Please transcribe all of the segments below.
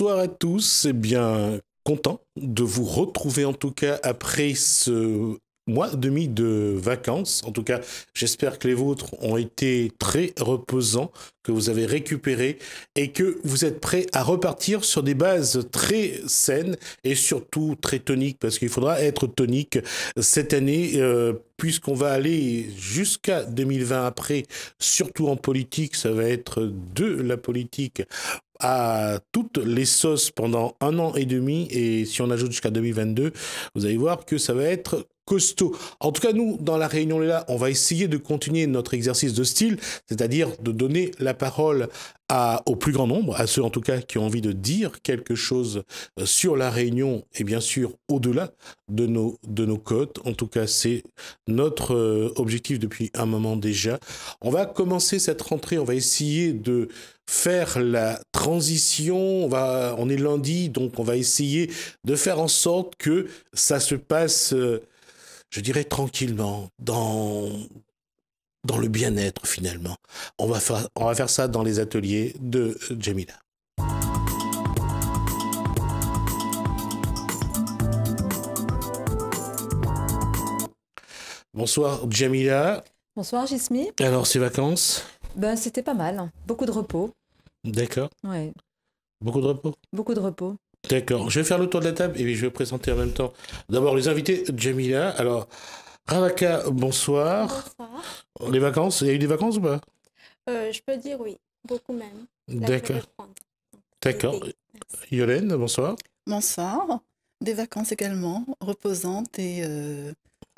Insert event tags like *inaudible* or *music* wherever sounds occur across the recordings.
Bonsoir à tous, et bien content de vous retrouver en tout cas après ce mois demi de vacances. En tout cas, j'espère que les vôtres ont été très reposants, que vous avez récupéré et que vous êtes prêts à repartir sur des bases très saines et surtout très toniques, parce qu'il faudra être tonique cette année. Euh, puisqu'on va aller jusqu'à 2020 après, surtout en politique, ça va être de la politique à toutes les sauces pendant un an et demi. Et si on ajoute jusqu'à 2022, vous allez voir que ça va être en tout cas, nous, dans la réunion là, on va essayer de continuer notre exercice de style, c'est-à-dire de donner la parole au plus grand nombre, à ceux en tout cas qui ont envie de dire quelque chose euh, sur la réunion et bien sûr au-delà de nos, de nos cotes. En tout cas, c'est notre euh, objectif depuis un moment déjà. On va commencer cette rentrée, on va essayer de faire la transition. On, va, on est lundi, donc on va essayer de faire en sorte que ça se passe euh, je dirais tranquillement, dans, dans le bien-être finalement. On va, faire, on va faire ça dans les ateliers de Jamila. Bonsoir Jamila. Bonsoir Gismi. Alors ces vacances Ben c'était pas mal, beaucoup de repos. D'accord. Ouais. Beaucoup de repos Beaucoup de repos. D'accord. Je vais faire le tour de la table et je vais présenter en même temps. D'abord, les invités, Jamila. Alors, Ravaka, bonsoir. Bonsoir. Les vacances, il y a eu des vacances ou pas euh, Je peux dire oui, beaucoup même. D'accord. D'accord. Yolène, bonsoir. Bonsoir. Des vacances également, reposantes et euh,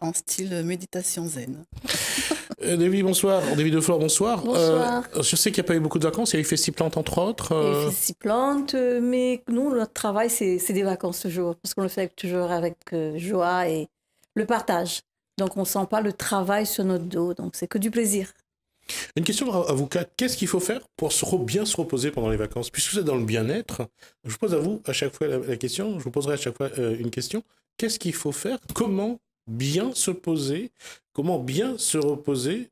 en style méditation zen. *laughs* Euh, David, bonsoir. David Deflore, bonsoir. Euh, bonsoir. je sais qu'il n'y a pas eu beaucoup de vacances. Il y a eu Festiplante, entre autres. Euh... plantes, euh, mais nous, notre travail, c'est des vacances toujours. Parce qu'on le fait toujours avec joie et le partage. Donc, on ne sent pas le travail sur notre dos. Donc, c'est que du plaisir. Une question à vous quatre. Qu'est-ce qu'il faut faire pour se bien se reposer pendant les vacances Puisque vous êtes dans le bien-être, je pose à vous à chaque fois la, la, question. Je vous poserai à chaque fois une question. Qu'est-ce qu'il faut faire Comment bien se poser, comment bien se reposer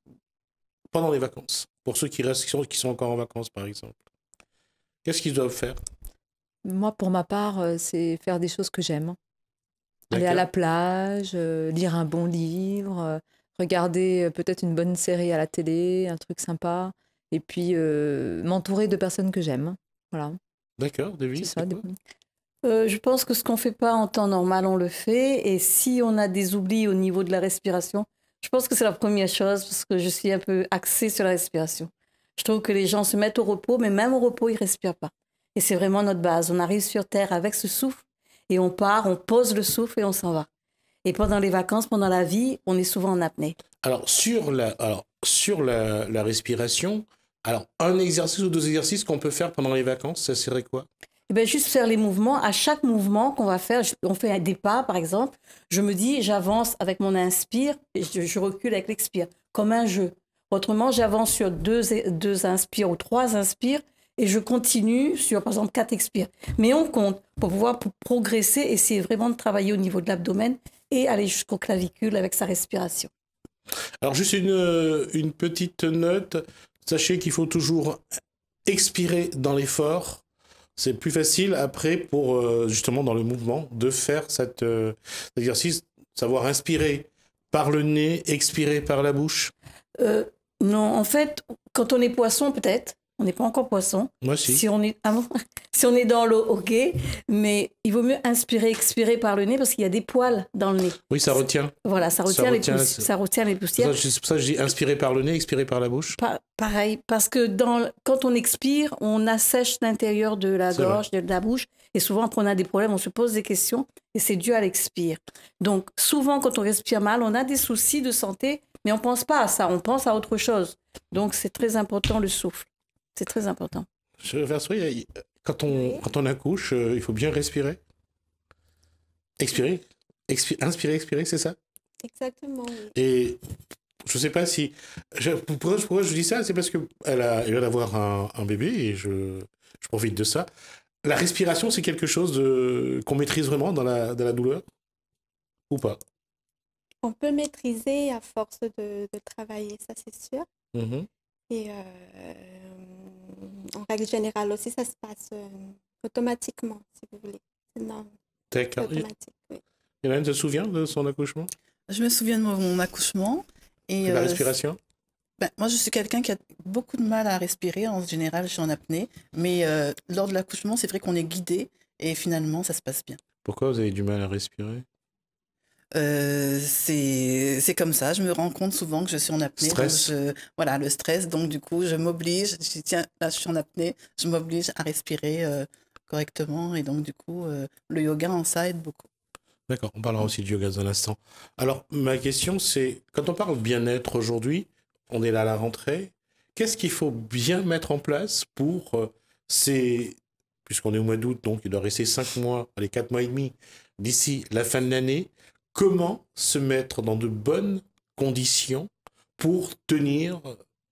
pendant les vacances, pour ceux qui restent, qui sont, encore en vacances, par exemple. Qu'est-ce qu'ils doivent faire Moi, pour ma part, euh, c'est faire des choses que j'aime. Aller à la plage, euh, lire un bon livre, euh, regarder peut-être une bonne série à la télé, un truc sympa, et puis m'entourer de personnes que j'aime. Voilà. D'accord, David. Euh, je pense que ce qu'on ne fait pas en temps normal, on le fait. Et si on a des oublis au niveau de la respiration, je pense que c'est la première chose parce que je suis un peu axée sur la respiration. Je trouve que les gens se mettent au repos, mais même au repos, ils ne respirent pas. Et c'est vraiment notre base. On arrive sur Terre avec ce souffle et on part, on pose le souffle et on s'en va. Et pendant les vacances, pendant la vie, on est souvent en apnée. Alors, sur la, sur respiration, alors, un exercice ou deux exercices qu'on peut faire pendant les vacances, ça serait quoi eh ben, juste faire les mouvements. À chaque mouvement qu'on va faire, on fait un départ, par exemple. Je me dis, j'avance avec mon inspire et je, recule avec l'expire, comme un jeu. Autrement, j'avance sur deux, deux inspires ou trois inspires et je continue sur, par exemple, quatre expires. Mais on compte pour pouvoir progresser progresser, essayer vraiment de travailler au niveau de l'abdomen et aller jusqu'au clavicule avec sa respiration. Alors, juste une, une petite note. Sachez qu'il faut toujours expirer dans l'effort c'est plus facile après pour euh, justement dans le mouvement de faire cet euh, exercice, savoir inspirer par le nez, expirer par la bouche. Euh, non, en fait, quand on est poisson peut-être, on n'est pas encore poisson. Moi si. si on est, ah *laughs* si on est dans l'eau, ok, mais il vaut mieux inspirer, expirer par le nez parce qu'il y a des poils dans le nez. Oui, ça retient. Voilà, ça retient, les, poussières, ça retient les poussières. C'est pour ça que je dis inspirer par le nez, expirer par la bouche. pareil, parce que quand on expire, on assèche l'intérieur de la gorge, de la bouche, et souvent quand on a des problèmes, on se pose des questions, et c'est dû à l'expire. Donc souvent quand on respire mal, on a des soucis de santé, mais on ne pense pas à ça, on pense à autre chose. Donc c'est très important le souffle. C'est très important. quand on, quand on accouche, euh, il faut bien respirer. Expirer. inspirer, expirer, c'est ça Exactement. Et je ne sais pas si. pourquoi, je dis ça C'est parce qu'elle a, eu vient d'avoir un, bébé et je, je, profite de ça. La respiration, c'est quelque chose qu'on maîtrise vraiment dans la, dans la douleur Ou pas On peut maîtriser à force de, travailler, ça c'est sûr. Mm-hmm. Et euh, en règle générale aussi, ça se passe euh, automatiquement, si vous voulez. Non. D'accord. Automatique, oui. Et même se souvient de son accouchement Je me souviens de mon accouchement. Et, la euh, respiration ben, moi, je suis quelqu'un qui a beaucoup de mal à respirer. En général, je suis en apnée. Mais euh, lors de l'accouchement, c'est vrai qu'on est guidé. Et finalement, ça se passe bien. Pourquoi vous avez du mal à respirer euh, c'est comme ça. Je me rends compte souvent que je suis en apnée. voilà, le stress. Donc, du coup, je m'oblige. Je dis, tiens, là, je suis en apnée. Je m'oblige à respirer euh, correctement. Et donc, du coup, euh, le yoga en ça aide beaucoup. D'accord. On parlera aussi du yoga dans un instant. Alors, ma question, c'est quand on parle bien-être aujourd'hui, on est là à la rentrée. Qu'est-ce qu'il faut bien mettre en place pour ces. Puisqu'on est au mois d'août, donc il doit rester 5 mois, les 4 mois et demi d'ici la fin de l'année comment se mettre dans de bonnes conditions pour tenir,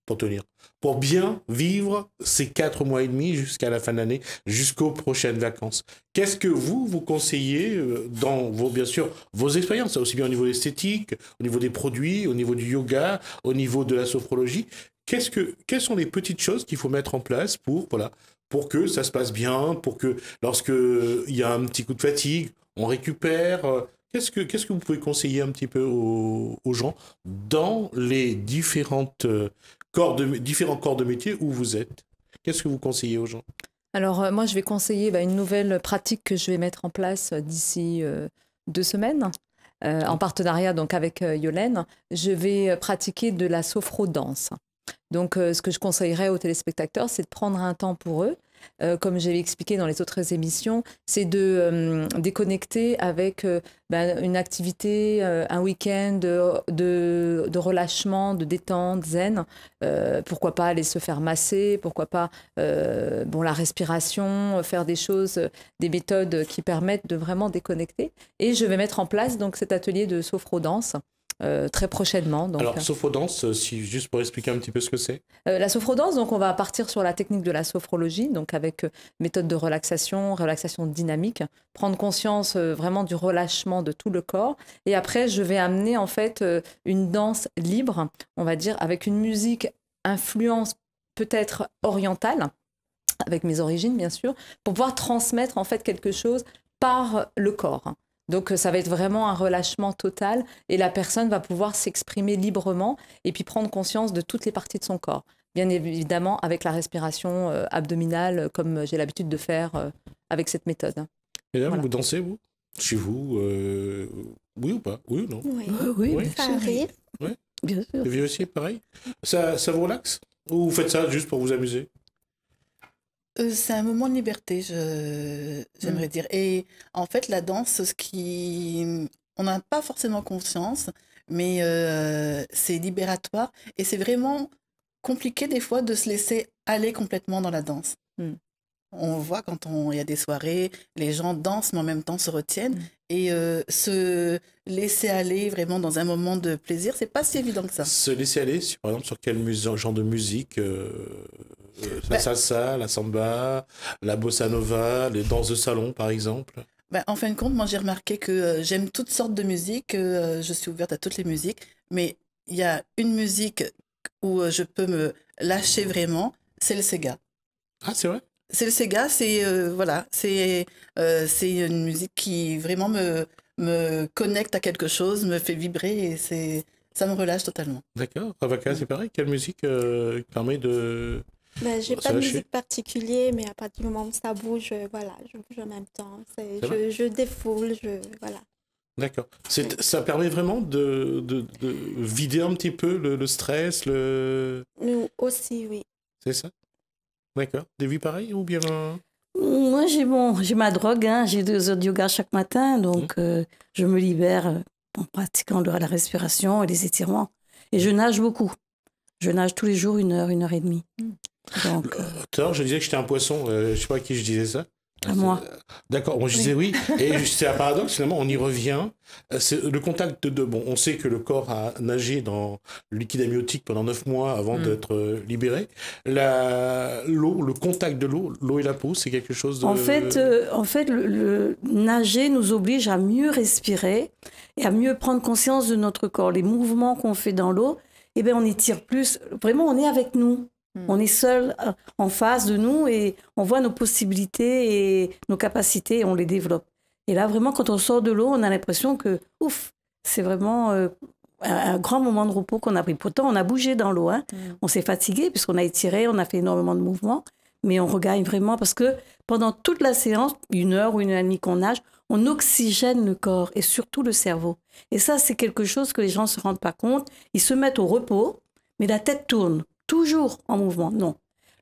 pour tenir, pour bien vivre ces quatre mois et demi jusqu'à la fin de l'année, jusqu'aux prochaines vacances. Qu'est-ce que vous vous conseillez euh, dans vos, bien sûr, vos expériences, aussi bien au niveau de l'esthétique, au niveau des produits, au niveau du yoga, au niveau de la sophrologie Qu'est-ce que, quelles sont les petites choses qu'il faut mettre en place pour, voilà, pour que ça se passe bien, pour que lorsque euh, il y a un petit coup de fatigue, on récupère, euh, Qu'est-ce que, vous pouvez conseiller un petit peu aux, gens dans les différentes euh, corps de, différents corps de métier où vous êtes Qu'est-ce que vous conseillez aux gens Alors, euh, moi, je vais conseiller bah, une nouvelle pratique que je vais mettre en place euh, d'ici deux semaines. en partenariat donc avec Yolène, je vais pratiquer de la sophrodance. Donc, ce que je conseillerais aux téléspectateurs, c'est de prendre un temps pour eux, euh, comme j'avais expliqué dans les autres émissions, c'est de euh, déconnecter avec euh, bah, une activité, un week-end de, relâchement, de détente, zen. pourquoi pas aller se faire masser, pourquoi pas bon, la respiration, faire des choses, des méthodes qui permettent de vraiment déconnecter. Et je vais mettre en place donc cet atelier de sophrodance. Euh, très prochainement. Alors, euh. sophrodance, euh, si, juste pour expliquer un petit peu ce que c'est La sophrodance, donc on va partir sur la technique de la sophrologie, donc avec méthode de relaxation, relaxation dynamique, prendre conscience vraiment du relâchement de tout le corps. Et après, je vais amener en fait une danse libre, on va dire, avec une musique influence peut-être orientale, avec mes origines bien sûr, pour pouvoir transmettre en fait quelque chose par le corps. Donc euh, ça va être vraiment un relâchement total et la personne va pouvoir s'exprimer librement et puis prendre conscience de toutes les parties de son corps. Bien évidemment avec la respiration euh, abdominale euh, comme j'ai l'habitude de faire avec cette méthode. Et là, vous dansez, vous Chez vous Oui ou pas Oui ou non Oui, ça arrive. Oui. Bien sûr. vous aussi, pareil ça vous relaxe Ou vous faites ça juste pour vous amuser euh, c'est un moment de liberté, j'aimerais mm. dire. Et en fait, la danse, ce qui. On n'a pas forcément conscience, mais euh, c'est libératoire. Et c'est vraiment compliqué, des fois, de se laisser aller complètement dans la danse. Mm. On voit quand il y a des soirées, les gens dansent, mais en même temps se retiennent. Mm. Et euh, se laisser aller vraiment dans un moment de plaisir, c'est pas si évident que ça. Se laisser aller, par exemple, sur quel genre de musique euh, la bah- salsa, la samba, la bossa nova, les danses de salon par exemple bah, En fin de compte, moi j'ai remarqué que euh, j'aime toutes sortes de musiques, euh, je suis ouverte à toutes les musiques, mais il y a une musique où je peux me lâcher vraiment, c'est le Sega. Ah c'est vrai C'est le Sega, c'est voilà, c'est une musique qui vraiment me, me connecte à quelque chose, me fait vibrer et c'est ça me relâche totalement. D'accord. c'est pareil. Quelle musique permet de ben, j'ai pas de musique particulière, mais à partir du moment où ça bouge, euh, voilà, je bouge en même temps. Je, je, défoule, je, voilà. D'accord. Ça permet vraiment de, de, de, vider un petit peu le, stress, le. Nous aussi, oui. C'est ça D'accord. Des vies pareilles ou bien. Moi, j'ai bon, ma drogue, hein, j'ai deux heures de yoga chaque matin, donc mmh. euh, je me libère euh, en pratiquant la respiration et les étirements. Et je nage beaucoup. Je nage tous les jours une heure, une heure et demie. Mmh. Tout euh, à l'heure, je disais que j'étais un poisson. Euh, je sais pas à qui je disais ça. À moi. Euh, d'accord, on disais oui. *laughs* Et c'est un paradoxe, finalement, on y revient. le contact de. Bon, on sait que le corps a nagé dans le liquide amniotique pendant 9 mois avant mm. d'être libéré. L'eau, le contact de l'eau, l'eau et la peau, c'est quelque chose de. En fait, en fait le, nager nous oblige à mieux respirer et à mieux prendre conscience de notre corps. Les mouvements qu'on fait dans l'eau, eh bien, on étire plus. Vraiment, on est avec nous. On hmm. est seul euh, en face de nous et on voit nos possibilités et nos capacités et on les développe. Et là, vraiment, quand on sort de l'eau, on a l'impression que, ouf, c'est vraiment euh, un grand moment de repos qu'on a pris. Pourtant, on a bougé dans l'eau. Hein. Hmm. On s'est fatigué puisqu'on a étiré, on a fait énormément de mouvements, mais on regagne vraiment parce que pendant toute la séance, une heure ou une heure qu'on nage, on oxygène le corps et surtout le cerveau. Et ça, c'est quelque chose que les gens ne se rendent pas compte. Ils se mettent au repos, mais la tête tourne toujours en mouvement. Non.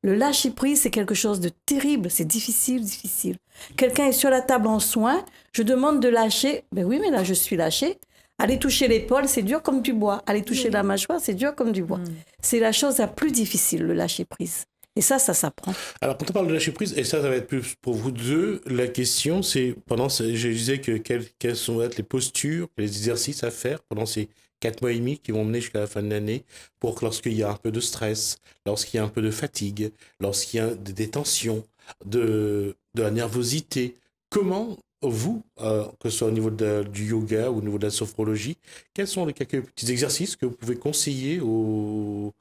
Le lâcher prise, c'est quelque chose de terrible, c'est difficile, difficile. Quelqu'un est sur la table en soins, je demande de lâcher. Ben oui, mais là, je suis lâché. Aller toucher l'épaule, c'est dur comme du bois. Aller toucher la mâchoire, c'est dur comme du bois. Hmm. C'est la chose la plus difficile, le lâcher prise. Et ça, ça s'apprend. Alors, quand on parle de lâcher prise, et ça, ça va être plus pour vous deux, la question, c'est pendant, je disais que quelles, sont être les postures, les exercices à faire pendant ces quatre mois et demi qui vont mener jusqu'à la fin de l'année pour que lorsqu'il y a un peu de stress, lorsqu'il y a un peu de fatigue, lorsqu'il y a des tensions, de, de la nervosité, comment vous, euh, que ce soit au niveau du yoga ou au niveau de la sophrologie, quels sont les quelques petits exercices que vous pouvez conseiller au,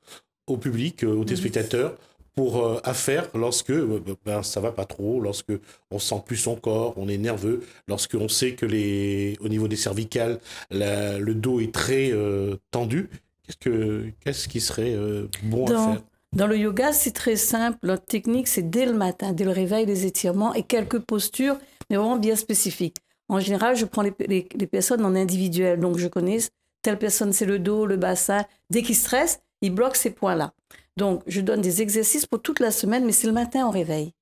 au public, euh, aux mmh. téléspectateurs pour à euh, faire lorsque ben, ça va pas trop, lorsque on sent plus son corps, on est nerveux, lorsque on sait que les au niveau des cervicales, le dos est très euh, tendu. Qu'est-ce que qu'est-ce qui serait bon dans, à faire Dans le yoga, c'est très simple. La technique, c'est dès le matin, dès le réveil, les étirements et quelques postures, mais vraiment bien spécifiques. En général, je prends les, personnes en individuel, donc je connais telle personne, c'est le dos, le bassin. Dès qu'ils stresse, il bloque ces points-là. Donc, je donne des exercices pour toute la semaine, mais c'est le matin au réveil.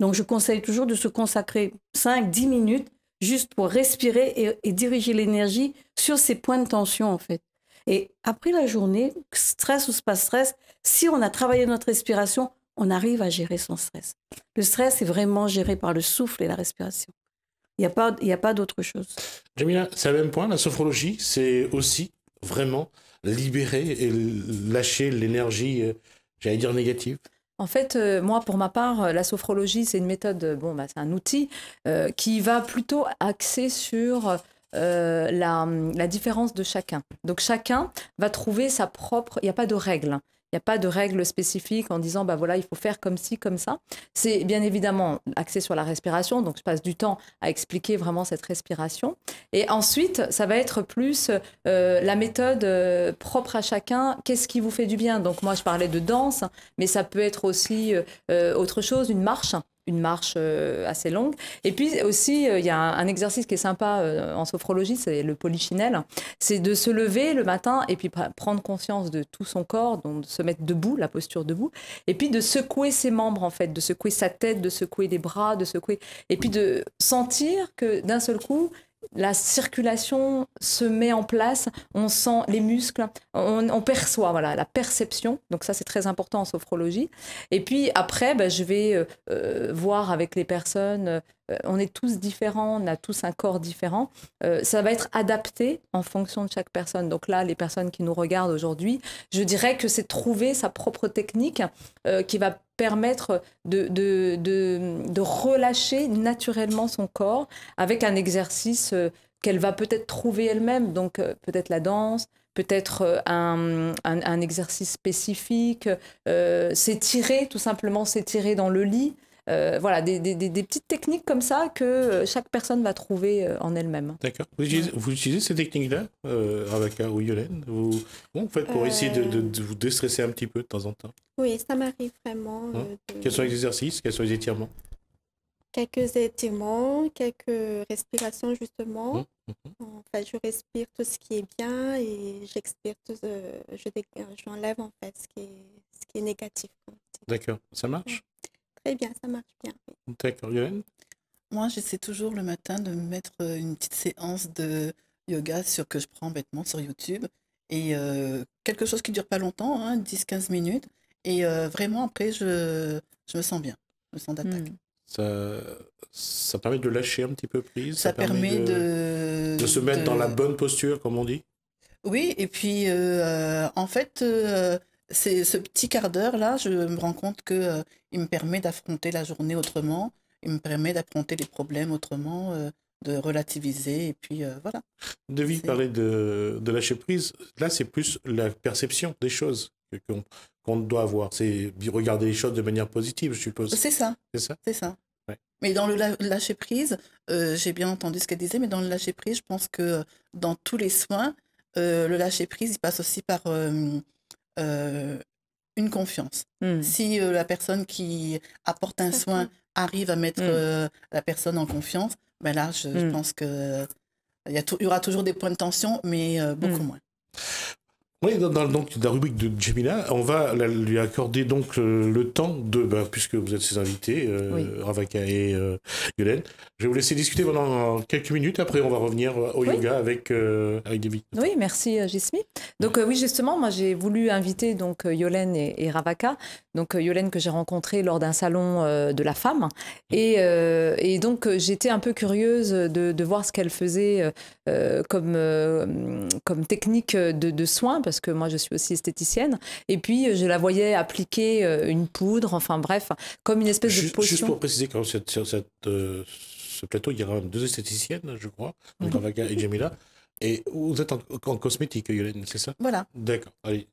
Donc, je conseille toujours de se consacrer 5-10 minutes juste pour respirer et, diriger l'énergie sur ces points de tension, en fait. Et après la journée, stress ou pas stress, si on a travaillé notre respiration, on arrive à gérer son stress. Le stress est vraiment géré par le souffle et la respiration. Il n'y a pas, d'autre chose. Jamila, c'est le même point, la sophrologie, c'est aussi vraiment libérer et lâcher l'énergie, euh, j'allais dire négative en fait, euh, moi, pour ma part, euh, la sophrologie, c'est une méthode, bon, bah, c'est un outil qui va plutôt axer sur la, la, différence de chacun. Donc chacun va trouver sa propre, il n'y a pas de règles. Hein. Il n'y a pas de règles spécifiques en disant, bah voilà, il faut faire comme ci, comme ça. C'est bien évidemment axé sur la respiration, donc je passe du temps à expliquer vraiment cette respiration. Et ensuite, ça va être plus euh, la méthode euh, propre à chacun, qu'est-ce qui vous fait du bien. Donc moi, je parlais de danse, mais ça peut être aussi euh, autre chose, une marche une marche euh, assez longue. Et puis aussi, euh, il y a un, exercice qui est sympa euh, en sophrologie, c'est le polychinelle. C'est de se lever le matin et puis prendre conscience de tout son corps, donc de se mettre debout, la posture debout, et puis de secouer ses membres en fait, de secouer sa tête, de secouer les bras, de secouer, et puis de sentir que d'un seul coup, la circulation se met en place, on sent les muscles, on, perçoit, la perception. Donc ça, c'est très important en sophrologie. Et puis après, ben, je vais euh, euh, voir avec les personnes euh, euh, on est tous différents, on a tous un corps différent. Euh, ça va être adapté en fonction de chaque personne. Donc là, les personnes qui nous regardent aujourd'hui, je dirais que c'est trouver sa propre technique euh, qui va permettre de, relâcher naturellement son corps avec un exercice qu'elle va peut-être trouver elle-même. Donc peut-être la danse, peut-être un, exercice spécifique, s'étirer, tout simplement s'étirer dans le lit. Euh, voilà, des, des, petites techniques comme ça que euh, chaque personne va trouver euh, en elle-même. D'accord. Vous, utilisez ces techniques-là, euh, Ravaka ou Yolène vous, faites pour essayer de, de, vous déstresser un petit peu de temps en temps Oui, ça m'arrive vraiment. Hein? Quels sont les exercices Quels sont les étirements Quelques étirements, quelques respirations justement. Hein? En fait, je respire tout ce qui est bien et j'expire tout je j'enlève en fait ce qui ce qui est négatif. D'accord, ça marche Très bien, ça marche bien. D'accord, Yolène Moi, j'essaie toujours le matin de me mettre euh, une petite séance de yoga sur que je prends bêtement sur YouTube. Et euh, quelque chose qui ne dure pas longtemps, 10-15 hein, minutes. Et euh, vraiment, après, je, je, me sens bien. Je me sens d'attaque. Hmm. Ça, ça permet de lâcher un petit peu prise. Ça, permet, de, de, se mettre dans la bonne posture, comme on dit. Oui, et puis en fait, c'est ce petit quart d'heure là, je me rends compte que euh, il me permet d'affronter la journée autrement, il me permet d'affronter les problèmes autrement, euh, de relativiser et puis euh, voilà. Devi parler de, de lâcher prise. Là, c'est plus la perception des choses qu'on doit avoir. C'est regarder les choses de manière positive, je suppose. C'est ça. C'est ça. C'est ça. Mais dans le lâcher prise, j'ai bien entendu ce qu'elle disait, mais dans le lâcher prise, je pense que dans tous les soins, le lâcher prise, il passe aussi par euh, une confiance. Mmh. Si euh, la personne qui apporte un soin arrive à mettre mmh. euh, la personne en confiance, ben là, je, mmh. pense que il y, aura toujours des points de tension, mais beaucoup moins. Oui, dans, dans, la rubrique de Gemina, on va lui accorder donc euh, le temps de, ben, puisque vous êtes ses invités, euh, Ravaka et euh, Yolène. Je vais vous laisser discuter pendant quelques minutes. Après, on va revenir au yoga avec avec Oui, merci Jismi. Donc oui, justement, moi j'ai voulu inviter donc Yolène et, Ravaka. Donc Yolène que j'ai rencontrée lors d'un salon de la femme, et, donc j'étais un peu curieuse de, voir ce qu'elle faisait comme technique de, de soins parce que moi, je suis aussi esthéticienne. Et puis, euh, je la voyais appliquer euh, une poudre, enfin bref, comme une espèce de potion. Juste pour préciser, sur euh, ce plateau, il y aura deux esthéticiennes, je crois, donc mhm. avec et Jamila. Et vous êtes en, cosmétique, Yolène, c'est ça Voilà. D'accord. Allez,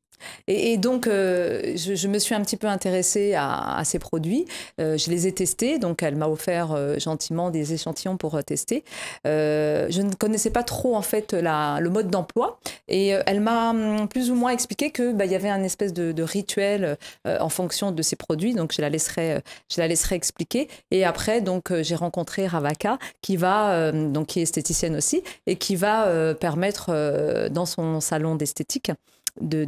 et, donc, euh, je, me suis un petit peu intéressée à, ces produits. Euh, je les ai testés, donc elle m'a offert euh, gentiment des échantillons pour tester. je ne connaissais pas trop en fait le mode d'emploi et elle m'a hum, plus ou moins expliqué qu'il bah, y avait un espèce de, de rituel en fonction de ces produits. Donc je la laisserai, je la laisserai expliquer. Et après, donc j'ai rencontré Ravaka qui va, donc qui est esthéticienne aussi et qui va permettre dans son salon d'esthétique bah,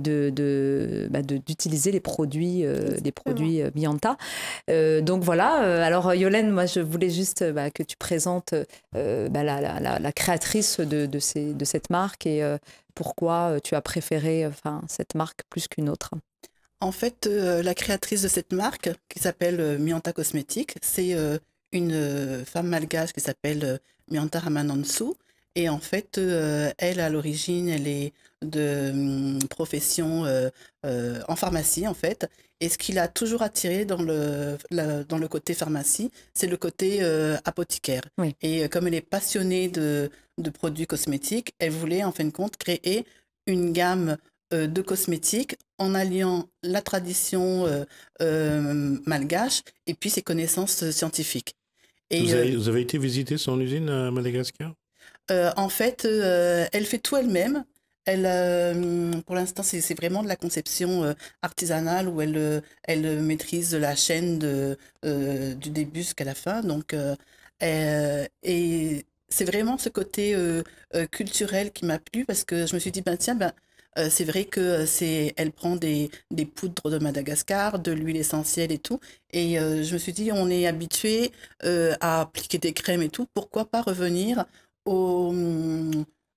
de, d'utiliser les produits, euh, produits euh, Mianta. Euh, donc voilà. Alors Yolène, moi je voulais juste bah, que tu présentes bah, la, créatrice de, cette marque et pourquoi tu as préféré enfin cette marque plus qu'une autre. En fait, la créatrice de cette marque qui s'appelle Mianta Cosmétique, c'est une femme malgache qui s'appelle Mianta Ramanansu et en fait, euh, elle, à l'origine, elle est de hum, profession euh, euh, en pharmacie, en fait. Et ce qui l'a toujours attirée dans le, dans le côté pharmacie, c'est le côté apothicaire. Et comme elle est passionnée de, de, produits cosmétiques, elle voulait, en fin de compte, créer une gamme de cosmétiques en alliant la tradition malgache et puis ses connaissances scientifiques. vous, avez, vous avez été visiter son usine à Madagascar euh, en fait, euh, elle fait tout elle-même. Elle, euh, pour l'instant, c'est vraiment de la conception artisanale où elle, elle maîtrise la chaîne du début jusqu'à la fin. Donc, et c'est vraiment ce côté culturel qui m'a plu parce que je me suis dit, ben tiens, ben, c'est vrai que elle prend des, poudres de Madagascar, de l'huile essentielle et tout. Et je me suis dit, on est habitué à appliquer des crèmes et tout. Pourquoi pas revenir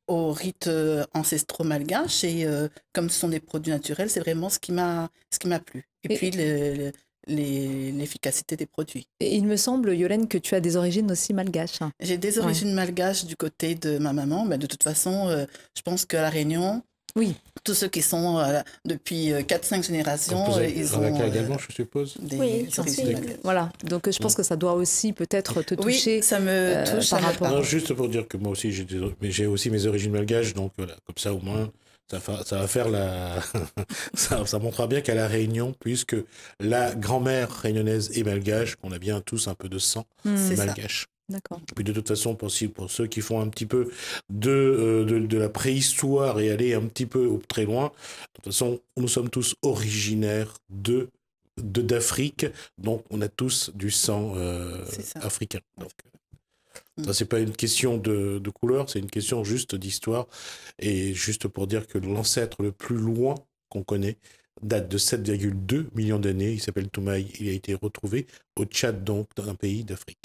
aux, rites euh, ancestraux malgaches. Et euh, comme ce sont des produits naturels, c'est vraiment ce qui m'a plu. Et, puis l'efficacité des produits. Et il me semble, Yolène, que tu as des origines aussi malgaches. Hein. J'ai des origines malgaches du côté de ma maman. mais de toute façon, euh, je pense qu'à La Réunion, oui, tous ceux qui sont euh, depuis 4-5 euh, générations. Euh, ils ont, également, je suppose. Des, oui, voilà. Donc je pense mm. que ça doit aussi peut-être te toucher. Oui, ça me touche. par rapport... juste pour dire que moi aussi, j'ai aussi mes origines malgaches, donc voilà, comme ça au moins. Ça, ça va faire la. *laughs* ça, ça montrera bien qu'à La Réunion, puisque la grand-mère réunionnaise est malgache, qu'on a bien tous un peu de sang malgache. Mm. D'accord. Puis de toute façon, pour, pour, ceux qui font un petit peu euh, de, de, la préhistoire et aller un petit peu très loin, de toute façon, nous sommes tous originaires de d'Afrique, donc on a tous du sang euh, africain. Donc, mm. ça, c'est pas une question de, de couleur, c'est une question juste d'histoire, et juste pour dire que l'ancêtre le plus loin qu'on connaît, date de 7,2 millions d'années. Il s'appelle Toumaï. Il a été retrouvé au Tchad, donc, dans un pays d'Afrique.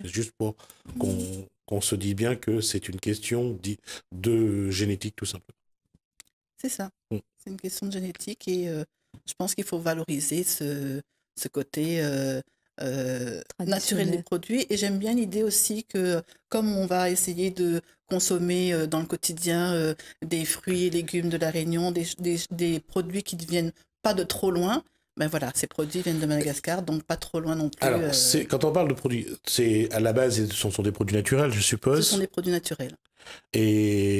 C'est juste pour qu'on se dise bien que c'est une question de génétique, tout simplement. C'est ça. Mm. C'est une question de génétique et euh, je pense qu'il faut valoriser ce, côté. Euh, euh, naturel des produits. Et j'aime bien l'idée aussi que, comme on va essayer de consommer euh, dans le quotidien euh, des fruits et légumes de la Réunion, des, des, produits qui ne viennent pas de trop loin, ben voilà, ces produits viennent de Madagascar, donc pas trop loin non plus. Alors, quand on parle de produits, c'est à la base, ce sont, sont, des produits naturels, je suppose. Ce sont des produits naturels. Et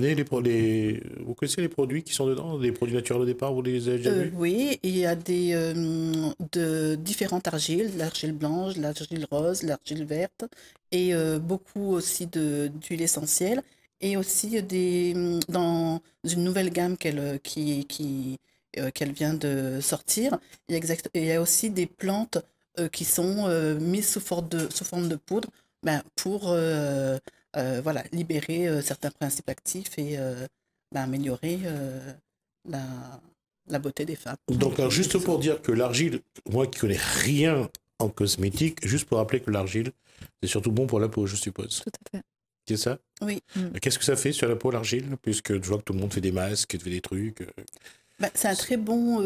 les, les, vous connaissez les produits qui sont dedans, les produits naturels au départ, vous les avez déjà euh, vus Oui, il y a des, euh, de différentes argiles, l'argile blanche, l'argile rose, l'argile verte, et euh, beaucoup aussi d'huile essentielle, et aussi des, dans une nouvelle gamme qu'elle qui, qui, qu'elle vient de sortir, il y a, il y aussi des plantes qui sont mises sous forme de, sous forme de poudre ben, pour euh, voilà, libérer euh, certains principes actifs et euh, bah, améliorer la, beauté des femmes. Donc, juste pour dire que l'argile, moi qui connais rien en cosmétique, juste pour rappeler que l'argile, c'est surtout bon pour la peau, je suppose. Tout à fait. C'est ça Oui. Mm. Qu'est-ce que ça fait sur la peau, l'argile Puisque je vois que tout le monde fait des masques, fait des trucs. Bah, c'est un très bon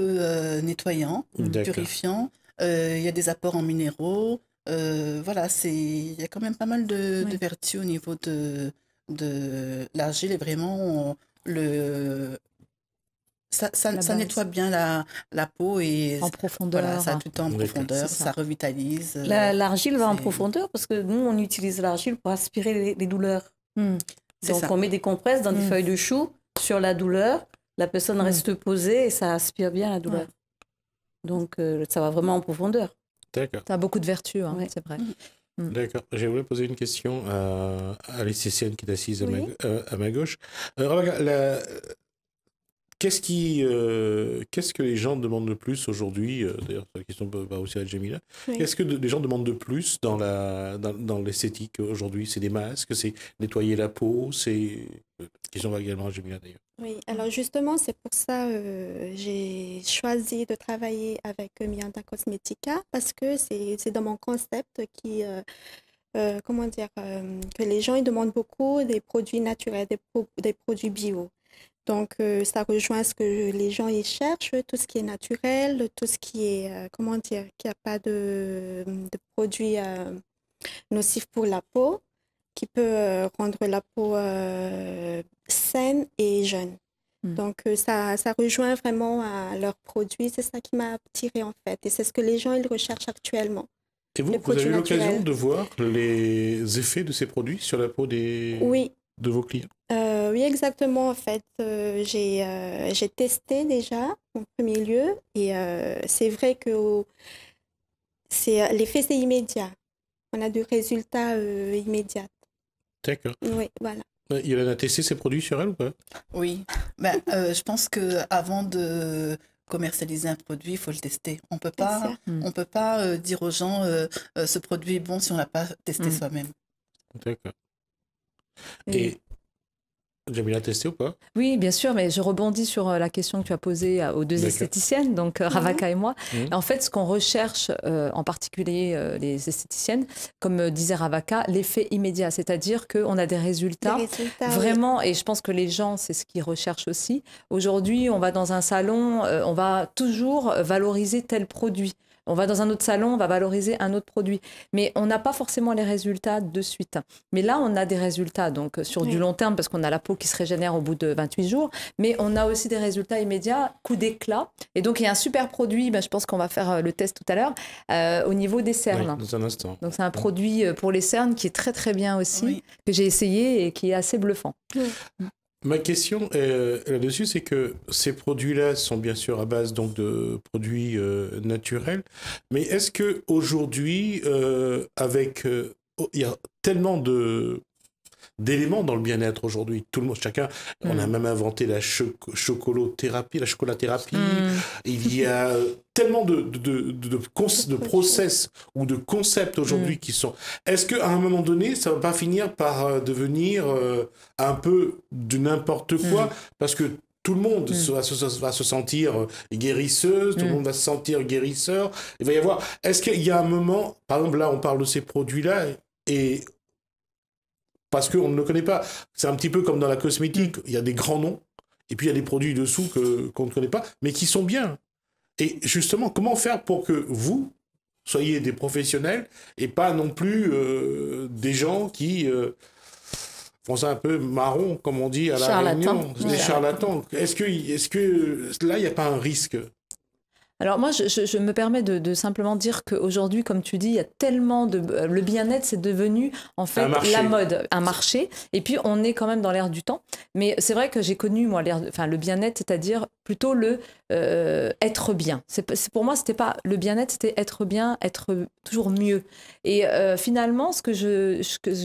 nettoyant, purifiant. Il y a des apports en minéraux. Euh, voilà, c'est, il y a quand même pas mal de, vertus au niveau de, de l'argile vraiment le, ça, nettoie bien la, peau et en profondeur. ça tout en hein. profondeur, ça. revitalise. Euh, l'argile va en profondeur parce que nous, on utilise l'argile pour aspirer les, douleurs. Mmh. Donc, on met des compresses dans des mmh. feuilles de chou sur la douleur. La personne mmh. reste posée et ça aspire bien la douleur. Donc, euh, ça va vraiment en profondeur. Tu as beaucoup de vertus, hein, c'est vrai. Mm. D'accord. J'aimerais poser une question à, à l'esthéticienne qui est assise à, ma, euh, gauche. Euh, qu'est-ce qui, euh, qu'est-ce que les gens demandent de plus aujourd'hui D'ailleurs, la question va aussi à Jamila. Qu'est-ce que les gens demandent de plus dans la, dans, dans l'esthétique aujourd'hui C'est des masques, c'est nettoyer la peau, c'est. La question va également à d'ailleurs. Oui, mmh. alors justement, c'est pour ça euh, j'ai choisi de travailler avec euh, Mianta Cosmetica parce que c'est dans mon concept qui, euh, euh, comment dire, que les gens ils demandent beaucoup des produits naturels, des, des produits bio. Donc, ça rejoint ce que les gens y cherchent, tout ce qui est naturel, tout ce qui est, comment dire, qui a pas de, de produits nocifs pour la peau qui peut rendre la peau et jeune. Hmm. Donc, euh, ça, ça rejoint vraiment à leurs produits. C'est ça qui m'a attirée, en fait. Et c'est ce que les gens, ils recherchent actuellement. Et vous, vous avez eu l'occasion de voir les effets de ces produits sur la peau des... Oui. de vos clients euh, Oui, exactement. En fait, euh, j'ai j'ai testé déjà en premier lieu et c'est vrai que l'effet, c'est immédiat. On a des résultats immédiats. D'accord. Oui, voilà. Il a testé ses produits sur elle ou pas Oui. Ben, euh, je pense que avant de commercialiser un produit, il faut le tester. On peut pas, on peut pas euh, dire aux gens euh, ce produit est bon si on l'a pas testé mm. soi-même. D'accord bien testé ou pas Oui, bien sûr, mais je rebondis sur euh, la question que tu as posée euh, aux deux esthéticiennes, donc euh, mhm. Ravaka et moi. Mhm. En fait, ce qu'on recherche, en particulier les esthéticiennes, comme disait Ravaka, l'effet immédiat, c'est-à-dire qu'on a des résultats, vraiment, et je pense que les gens, c'est ce qu'ils recherchent aussi. Aujourd'hui, on va dans un salon, on va toujours valoriser tel produit on va dans un autre salon, on va valoriser un autre produit. Mais on n'a pas forcément les résultats de suite. Mais là, on a des résultats donc euh, sur du long terme parce qu'on a la peau qui se régénère au bout de 28 jours, mais on a aussi des résultats immédiats, coup d'éclat. Et donc, il y a un super produit, ben, je pense qu'on va faire euh, le test tout à l'heure, euh, au niveau des cernes. Donc, c'est un produit pour les cernes qui est très très bien aussi, que j'ai essayé et qui est assez bluffant. Ma question euh, là-dessus, c'est que ces produits-là sont bien sûr à base donc de produits euh, naturels, mais est-ce que aujourd'hui, euh, avec il y a tellement de d'éléments dans le bien-être aujourd'hui. Tout le monde, chacun, on mm. a même inventé la chocolothérapie, la chocolathérapie. Mm. Il y a tellement de, de, process ou de concepts aujourd'hui mm. qui sont. Est-ce qu'à un moment donné, ça va pas finir par euh, devenir euh, un peu de n'importe quoi Parce que tout le monde va, se, sentir euh, guérisseuse, tout le monde va se sentir guérisseur. Il va y avoir. Est-ce qu'il y a un moment, par exemple, là, on parle de ces produits-là, et parce qu'on ne le connaît pas. C'est un petit peu comme dans la cosmétique, il y a des grands noms, et puis il y a des produits dessous qu'on ne connaît pas, mais qui sont bien. Et justement, comment faire pour que vous soyez des professionnels et pas non plus euh, des gens qui euh, font ça un peu marron, comme on dit à la Réunion, des charlatans. que, est-ce que là, il n'y a pas un risque alors moi, je, me permets de, simplement dire qu'aujourd'hui, comme tu dis, il y a tellement de... Euh, le bien-être, c'est devenu en fait la mode, un marché. Et puis, on est quand même dans l'ère du temps. Mais c'est vrai que j'ai connu, moi, l'air, enfin, le bien-être, c'est-à-dire plutôt le euh, être bien. C'est, pour moi, c'était pas le bien-être, c'était être bien, être toujours mieux. Et euh, finalement, ce que je,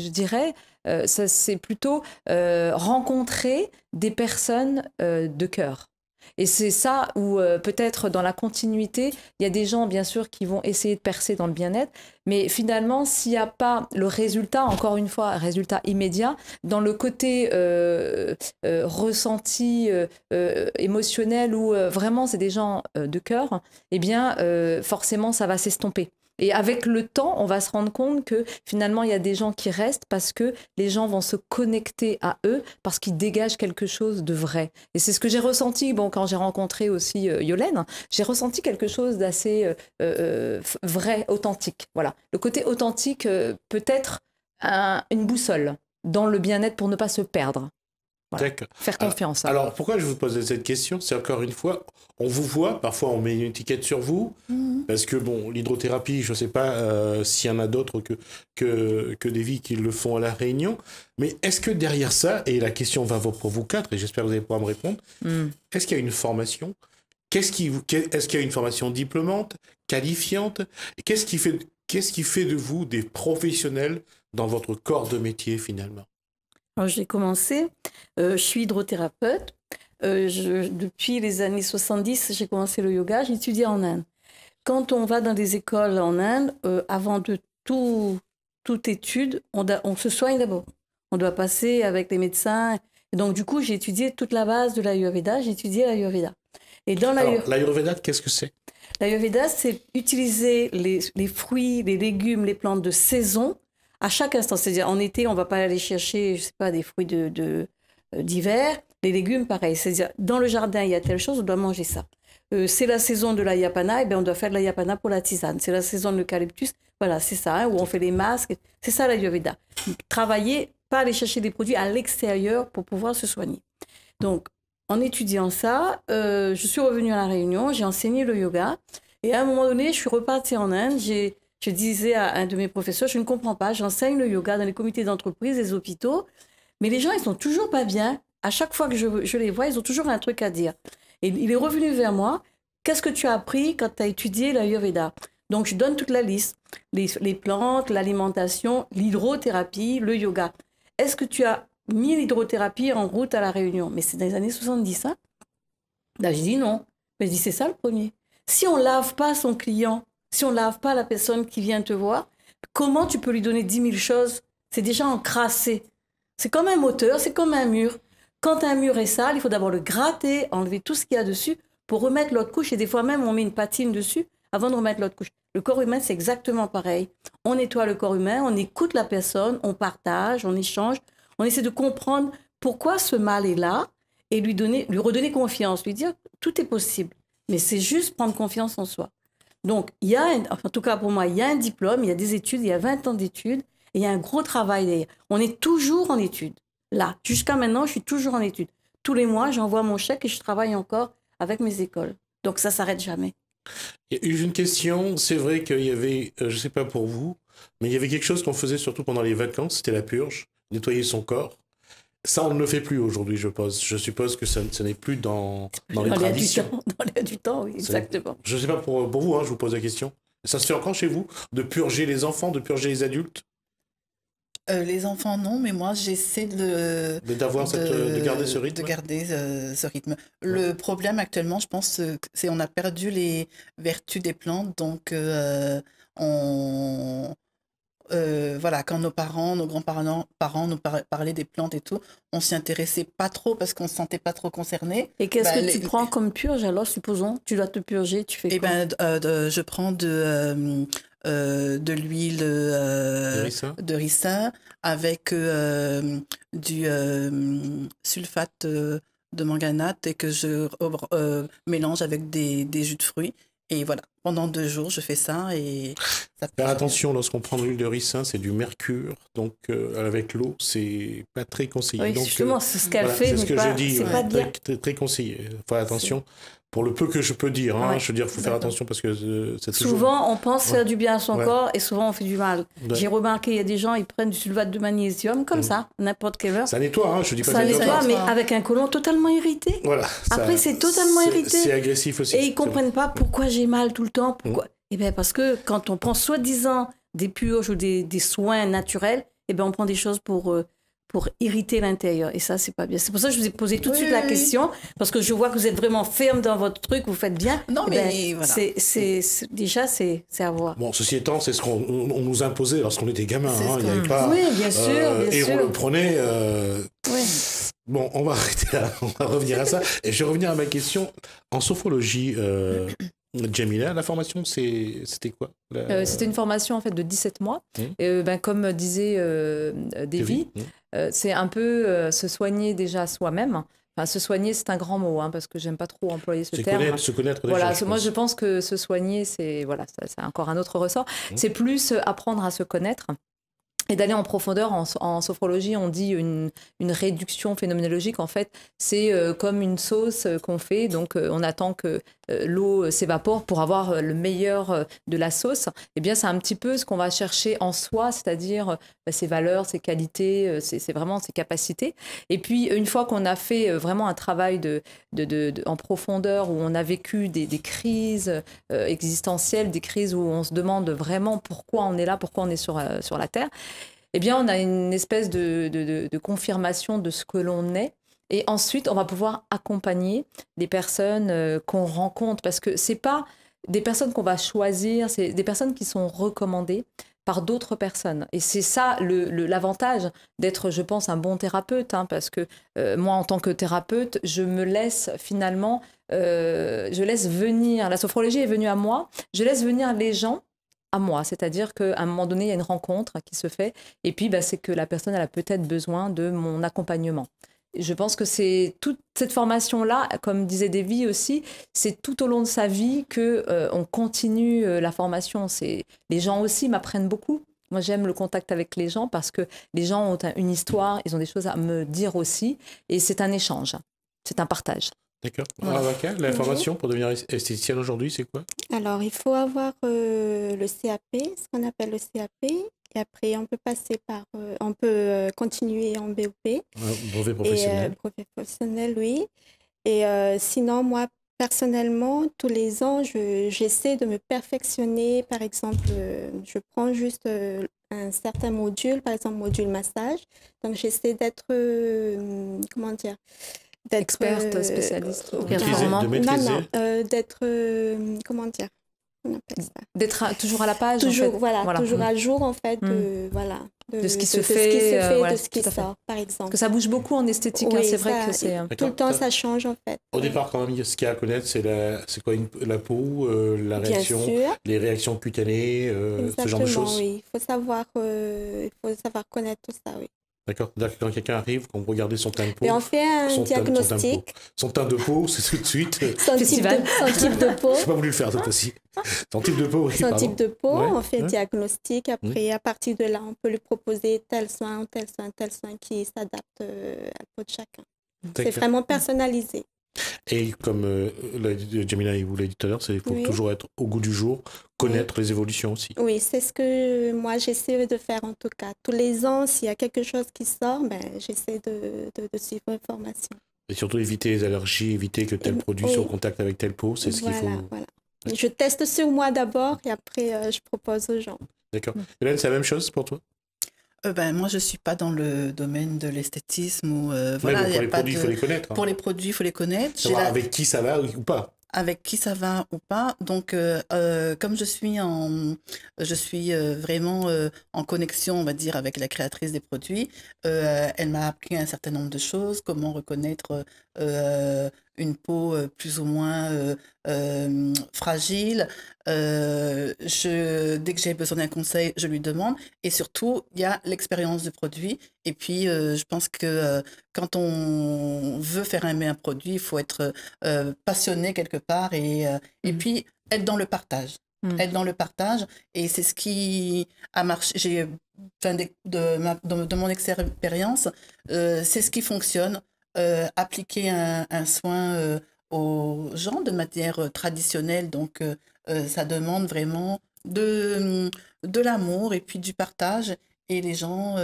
dirais, ça, c'est plutôt rencontrer des personnes de cœur et c'est ça où euh, peut-être dans la continuité, il y a des gens bien sûr qui vont essayer de percer dans le bien-être, mais finalement, s'il n'y a pas le résultat, encore une fois, résultat immédiat, dans le côté euh, euh, ressenti, émotionnel, où vraiment c'est des gens de cœur, eh bien forcément ça va s'estomper. Et avec le temps, on va se rendre compte que finalement, il y a des gens qui restent parce que les gens vont se connecter à eux, parce qu'ils dégagent quelque chose de vrai. Et c'est ce que j'ai ressenti bon, quand j'ai rencontré aussi Yolaine. Euh, Yolène. J'ai ressenti quelque chose d'assez euh, euh, vrai, authentique. Voilà. Le côté authentique peut être une boussole dans le bien-être pour ne pas se perdre. – D'accord, Faire confiance. Alors, pourquoi je vous posais cette question C'est encore une fois, on vous voit, parfois on met une étiquette sur vous, mhm. parce que bon, l'hydrothérapie, je ne sais pas euh, s'il y en a d'autres que, que, que, des vies qui le font à La Réunion, mais est-ce que derrière ça, et la question va pour vous quatre, et j'espère que vous allez pouvoir me répondre, mhm. est-ce qu'il y a une formation Qu'est-ce qui, est-ce qu'il y a une formation diplômante, qualifiante Qu'est-ce qui fait, qu'est-ce qui fait de vous des professionnels dans votre corps de métier finalement j'ai commencé, euh, je suis hydrothérapeute. Euh, je, depuis les années 70, j'ai commencé le yoga, j'étudiais en Inde. Quand on va dans des écoles en Inde, euh, avant de tout, toute étude, on, on se soigne d'abord. On doit passer avec les médecins. Donc du coup, j'ai étudié toute la base de l'Ayurveda, j'ai étudié l'Ayurveda. Et dans l'Ayurveda, qu'est-ce que c'est L'Ayurveda, c'est utiliser les, les, fruits, les légumes, les plantes de saison à chaque instant. C'est-à-dire en été, on ne va pas aller chercher, je sais pas, des fruits euh, d'hiver, de, les légumes, pareil. C'est-à-dire dans le jardin, il y a telle chose, on doit manger ça. Euh, c'est la saison de la yapana, et eh bien on doit faire de la yapana pour la tisane. C'est la saison de l'eucalyptus, voilà, c'est ça, hein, où on fait les masques. C'est ça la Ayurveda. Travailler, pas aller chercher des produits à l'extérieur pour pouvoir se soigner. Donc, en étudiant ça, euh, je suis revenue à la Réunion, j'ai enseigné le yoga. Et à un moment donné, je suis repartie en Inde, j'ai je disais à un de mes professeurs, je ne comprends pas, j'enseigne le yoga dans les comités d'entreprise, les hôpitaux, mais les gens, ils sont toujours pas bien. À chaque fois que je, les vois, ils ont toujours un truc à dire. Et il est revenu vers moi, qu'est-ce que tu as appris quand tu as étudié la l'Ayurveda Donc, je donne toute la liste, les, plantes, l'alimentation, l'hydrothérapie, le yoga. Est-ce que tu as mis l'hydrothérapie en route à La Réunion Mais c'est dans les années 70, ça Là, je dis non. Mais ben, je dis, c'est ça le premier. Si on lave pas son client, si on ne lave pas la personne qui vient te voir, comment tu peux lui donner 10 000 choses C'est déjà encrassé. C'est comme un moteur, c'est comme un mur. Quand un mur est sale, il faut d'abord le gratter, enlever tout ce qu'il y a dessus pour remettre l'autre couche. Et des fois même, on met une patine dessus avant de remettre l'autre couche. Le corps humain, c'est exactement pareil. On nettoie le corps humain, on écoute la personne, on partage, on échange, on essaie de comprendre pourquoi ce mal est là et lui, donner, lui redonner confiance, lui dire tout est possible. Mais c'est juste prendre confiance en soi. Donc, il y a, en tout cas pour moi, il y a un diplôme, il y a des études, il y a 20 ans d'études, et il y a un gros travail derrière. On est toujours en études. Là, jusqu'à maintenant, je suis toujours en études. Tous les mois, j'envoie mon chèque et je travaille encore avec mes écoles. Donc, ça s'arrête jamais. Il y a une question, c'est vrai qu'il y avait, euh, je ne sais pas pour vous, mais il y avait quelque chose qu'on faisait surtout pendant les vacances, c'était la purge, nettoyer son corps. Ça, on ne le fait plus aujourd'hui, je suppose. Je suppose que ce n'est plus dans, dans, les traditions. *laughs* dans l'air du temps, oh oui, exactement. Je ne sais pas pour, vous, hein, je vous pose la question. Ça se fait encore chez vous De purger les enfants, de purger les adultes euh, les enfants non, mais moi j'essaie de, de, garder ce rythme. De garder euh, ce rythme. Le problème actuellement, je pense, euh, c'est on a perdu les vertus des plantes, donc on, euh, voilà, quand nos parents, nos grands-parents parents nous parlaient des plantes et tout, on s'y intéressait pas trop parce qu'on se sentait pas trop concerné. Et qu'est-ce bah, que tu prends comme purge alors Supposons, tu dois te purger, tu fais et eh ben, euh, Je prends de, euh, de l'huile de, ricin. avec du sulfate de manganate et que je mélange avec des jus de fruits. Et voilà pendant deux jours, je fais ça et Faire attention lorsqu'on prend de l'huile de ricin, c'est du mercure, donc euh, avec l'eau, c'est pas très conseillé. Oui, justement, euh, ce qu'elle fait, c'est ce que je dis, très, très, conseillé. Faire attention pour le peu que je peux dire. Hein. je veux dire, il faut faire attention parce que euh, c'est Souvent, on pense faire du bien à son corps et souvent, on fait du mal. J'ai remarqué, il y a des gens, ils prennent du sulfate de magnésium comme mm. ça, n'importe quelle heure. Ça nettoie, hein, je dis pas ça nettoie, mais avec un côlon totalement irrité. Voilà. Après, c'est totalement irrité. C'est agressif aussi. Et ils comprennent pas pourquoi j'ai mal tout le temps. Mm. Pourquoi Eh bien, parce que quand on prend soi-disant des purges ou des, soins naturels, eh bien, on prend des choses pour. Euh, pour irriter l'intérieur. Et ça, c'est pas bien. C'est pour ça que je vous ai posé tout de suite la question, parce que je vois que vous êtes vraiment ferme dans votre truc, vous faites bien. Non, eh mais ben, voilà. c'est, déjà, c'est, à voir. Bon, ceci étant, c'est ce qu'on nous imposait lorsqu'on était gamin. Hein. il n'y avait pas, oui, bien euh, sûr. bien sûr. – et on le prenait. Euh, bon, on va *laughs* arrêter là, on va revenir à ça. Et je vais revenir à ma question. En sophrologie, euh, Jamila, la formation, c'était quoi euh, C'était une formation en fait de 17 mois. Mmh. Et, euh, ben, comme disait euh, Davy, mmh. euh, c'est un peu se soigner déjà soi-même. se soigner, c'est un grand mot, hein, parce que j'aime pas trop employer ce terme. se connaître voilà, moi je pense que se soigner, c'est voilà, c'est encore un autre ressort. Mmh. C'est plus apprendre à se connaître et d'aller en profondeur. En, sophrologie, on dit une, réduction phénoménologique. En fait, c'est comme une sauce qu'on fait. Donc, on attend que euh, l'eau s'évapore pour avoir euh, le meilleur euh, de la sauce, eh bien, c'est un petit peu ce qu'on va chercher en soi, c'est-à-dire bah, ses valeurs, ses qualités, c'est vraiment ses capacités. Et puis, une fois qu'on a fait vraiment un travail de, en profondeur, où on a vécu des, crises existentielles, des crises où on se demande vraiment pourquoi on est là, pourquoi on est sur, sur la Terre, eh bien, on a une espèce de confirmation de ce que l'on est. Et ensuite, on va pouvoir accompagner des personnes euh, qu'on rencontre parce que c'est pas des personnes qu'on va choisir, c'est des personnes qui sont recommandées par d'autres personnes. Et c'est ça l'avantage d'être, je pense, un bon thérapeute, hein, parce que euh, moi, en tant que thérapeute, je me laisse finalement, euh, je laisse venir, la sophrologie est venue à moi, je laisse venir les gens à moi. C'est-à-dire qu'à un moment donné, il y a une rencontre qui se fait, et puis bah, c'est que la personne, elle a peut-être besoin de mon accompagnement. Je pense que c'est toute cette formation-là, comme disait Davy aussi, c'est tout au long de sa vie que euh, on continue euh, la formation. C'est les gens aussi m'apprennent beaucoup. Moi, j'aime le contact avec les gens parce que les gens ont une histoire, ils ont des choses à me dire aussi, et c'est un échange, c'est un partage. D'accord. la formation pour devenir esthéticienne aujourd'hui, c'est quoi Alors, il faut avoir euh, le CAP, ce qu'on appelle le CAP, et après, on peut passer par, euh, on peut euh, continuer en BOP. brevet euh, professionnel. brevet professionnel, oui. Et sinon, moi, personnellement, tous les ans, j'essaie de me perfectionner. Par exemple, je prends juste un certain module, par exemple, module massage. Donc, j'essaie d'être, comment dire, d'être experte, spécialiste, ou Non, d'être, comment dire, D'être toujours à la page. Toujours, voilà, toujours à jour en fait. De, mm. voilà, de, ce qui se fait, de ce qui, euh, sort, par exemple. que ça bouge beaucoup en esthétique, hein, c'est vrai que c'est... Euh, tout le temps, ça change, en fait. Au départ, quand même, ce qu'il y a à connaître, c'est la, c'est quoi, la peau, euh, la réaction, les réactions cutanées, ce genre de choses. oui. Il faut savoir, il faut savoir connaître tout ça, oui. D'accord quand quelqu'un arrive, qu'on vous regarder son teint de peau. Et on fait un son diagnostic. Teint, son, teint de peau, c'est tout de suite. *laughs* Son, type de, peau. *laughs* Je n'ai pas voulu le faire cette aussi. Son type de peau, oui, Son type de peau, on fait un diagnostic. Après, mm. à partir de là, on peut lui proposer tel soin, tel soin, tel soin qui s'adapte euh, à la peau de chacun. C'est vraiment personnalisé. Et comme euh, euh, Jamila vous l'a dit tout à l'heure, c'est faut toujours être au goût du jour, connaître les évolutions aussi. Oui, c'est ce que euh, moi j'essaie de faire en tout cas. Tous les ans, s'il y a quelque chose qui sort, ben, j'essaie de, de, suivre l'information. formation. Et surtout éviter les allergies, éviter que tel produit soit en contact avec telle peau, c'est ce qu'il faut. Voilà. Je teste sur moi d'abord et après je propose aux gens. D'accord. Mm. Hélène, c'est la même chose pour toi euh, ben, moi, je ne suis pas dans le domaine de l'esthétisme. Euh, voilà, pour les pas produits, il faut les connaître. Hein. Pour les produits, il faut les connaître. avec qui ça va ou pas. Avec qui ça va ou pas. Donc, euh, comme je suis, en, je suis vraiment en connexion, on va dire, avec la créatrice des produits, elle m'a appris un certain nombre de choses, comment reconnaître euh, une peau euh, plus ou moins euh, fragile. je, dès que j'ai besoin d'un conseil, je lui demande. Et surtout, il y a l'expérience du produit. Et puis, je pense que quand on veut faire aimer un produit, il faut être passionné quelque part et, et mmh. puis être dans le partage. Mmh. être dans le partage. Et c'est ce qui a marché. J'ai, de, de, de, mon expérience, c'est ce qui fonctionne. Euh, appliquer un, soin euh, aux gens de manière euh, traditionnelle. Donc, ça demande vraiment de, de l'amour et puis du partage. Et les gens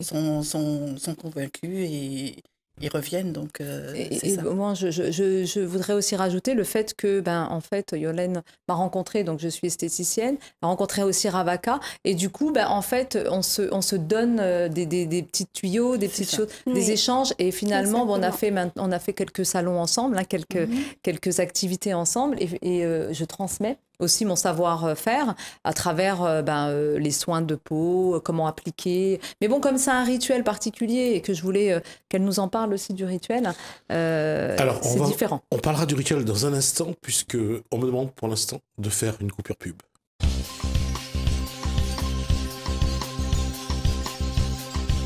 sont, sont, convaincus et, ils reviennent. Donc, euh, et, moi, je, voudrais aussi rajouter le fait que, ben, en fait, Yolène m'a rencontré donc je suis esthéticienne, a rencontré aussi Ravaka, et du coup, ben, en fait, on se, donne euh, des, petits tuyaux, des petites choses, des échanges, et finalement, on a fait, quelques salons ensemble, hein, mhm. quelques, activités ensemble, et, euh, je transmets aussi mon savoir-faire euh, à travers euh, ben, euh, les soins de peau, comment appliquer. Mais bon, comme c'est un rituel particulier et que je voulais qu'elle nous en parle aussi du rituel, c'est différent. On parlera du rituel dans un instant, puisque on me demande pour l'instant de faire une coupure pub.